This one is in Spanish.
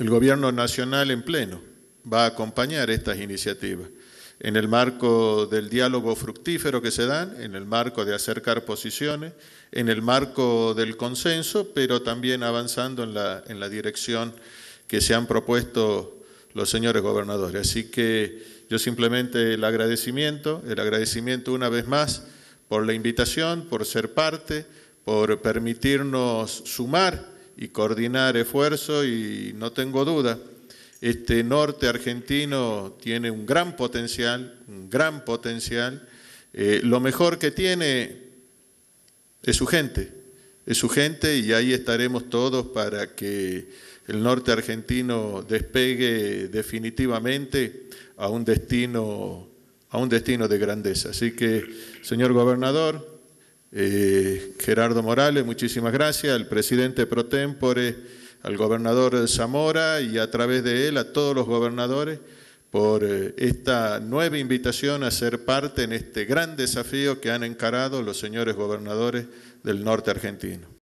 El gobierno nacional en pleno va a acompañar estas iniciativas en el marco del diálogo fructífero que se dan, en el marco de acercar posiciones, en el marco del consenso, pero también avanzando en la, en la dirección que se han propuesto los señores gobernadores. Así que yo simplemente el agradecimiento, el agradecimiento una vez más por la invitación, por ser parte, por permitirnos sumar y coordinar esfuerzo y no tengo duda. Este norte argentino tiene un gran potencial, un gran potencial. Eh, lo mejor que tiene es su gente, es su gente y ahí estaremos todos para que el norte argentino despegue definitivamente a un destino, a un destino de grandeza. Así que, señor gobernador, eh, Gerardo Morales, muchísimas gracias, al presidente Protémpore, al gobernador Zamora y a través de él a todos los gobernadores por eh, esta nueva invitación a ser parte en este gran desafío que han encarado los señores gobernadores del norte argentino.